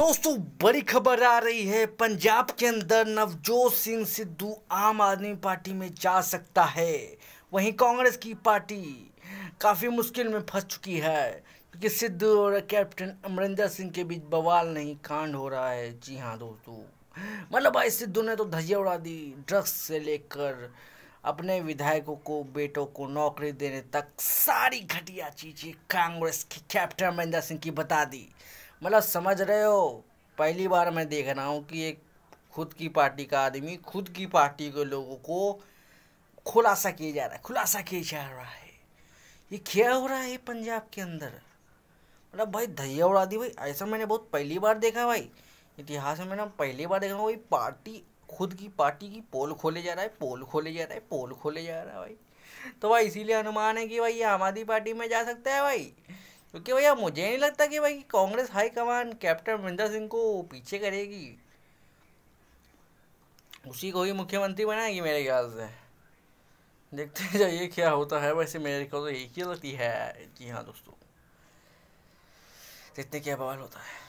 दोस्तों बड़ी खबर आ रही है पंजाब के अंदर नवजोत सिंह सिद्धू आम आदमी पार्टी में जा सकता है वहीं कांग्रेस की पार्टी काफ़ी मुश्किल में फंस चुकी है क्योंकि सिद्धू और कैप्टन अमरिंदर सिंह के बीच बवाल नहीं कांड हो रहा है जी हाँ दोस्तों मतलब भाई सिद्धू ने तो धजिया उड़ा दी ड्रग्स से लेकर अपने विधायकों को बेटों को नौकरी देने तक सारी घटिया चीज़ें कांग्रेस की कैप्टन अमरिंदर सिंह की बता दी मतलब समझ रहे हो पहली बार मैं देख रहा हूँ कि एक खुद की पार्टी का आदमी खुद की पार्टी के लोगों को खुलासा किया जा रहा है खुलासा किया जा रहा है ये क्या हो रहा है पंजाब के अंदर मतलब भाई धैया उड़ा दी भाई ऐसा मैंने बहुत पहली बार देखा भाई इतिहास में मैंने पहली बार देखा भाई पार्टी खुद की पार्टी की पोल खोले जा रहा है पोल खोले जा रहा है पोल खोले जा रहा है भाई तो भाई इसीलिए अनुमान है कि भाई ये आम आदमी पार्टी में जा सकता है भाई क्योंकि भैया मुझे नहीं लगता कि भाई Congress high command captain Amarinder Singh को पीछे करेगी उसी को ही मुख्यमंत्री बनाएगी मेरे ख्याल से देखते जाइए क्या होता है वैसे मेरे को तो एक ही लगती है जी हाँ दोस्तों देखते क्या बवाल होता है